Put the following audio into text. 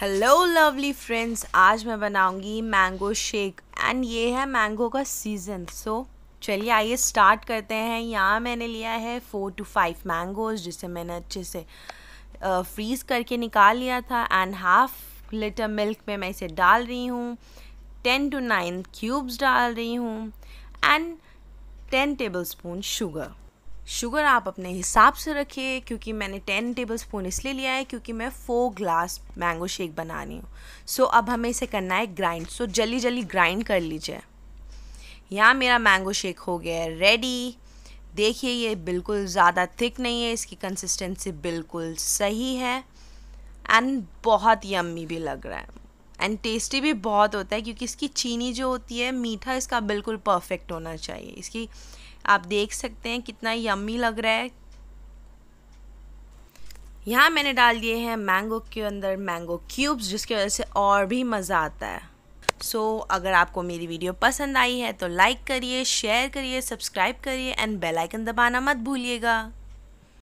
hello lovely friends आज मैं बनाऊंगी मैंगो शेक एंड ये है मैंगो का सीज़न सो so, चलिए आइए स्टार्ट करते हैं यहाँ मैंने लिया है फ़ोर टू फाइव मैंगोज़ जिसे मैंने अच्छे से फ्रीज़ करके निकाल लिया था एंड हाफ लीटर मिल्क में मैं इसे डाल रही हूँ टेन टू नाइन क्यूब्स डाल रही हूँ and ten tablespoon sugar sugar आप अपने हिसाब से रखिए क्योंकि मैंने टेन टेबल स्पून इसलिए लिया है क्योंकि मैं फोर ग्लास मैंगो शेक बना रही हूँ सो so, अब हमें इसे करना है ग्राइंड सो so, जल्दी जल्दी ग्राइंड कर लीजिए यहाँ मेरा मैंगो शेक हो गया है रेडी देखिए ये बिल्कुल ज़्यादा थिक नहीं है इसकी कंसिस्टेंसी बिल्कुल सही है एंड बहुत यम्मी भी लग रहा है एंड टेस्टी भी बहुत होता है क्योंकि इसकी चीनी जो होती है मीठा इसका बिल्कुल परफेक्ट होना चाहिए इसकी आप देख सकते हैं कितना यम्मी लग रहा है यहाँ मैंने डाल दिए हैं मैंगो के अंदर मैंगो क्यूब्स जिसकी वजह से और भी मज़ा आता है सो so, अगर आपको मेरी वीडियो पसंद आई है तो लाइक करिए शेयर करिए सब्सक्राइब करिए एंड बेल आइकन दबाना मत भूलिएगा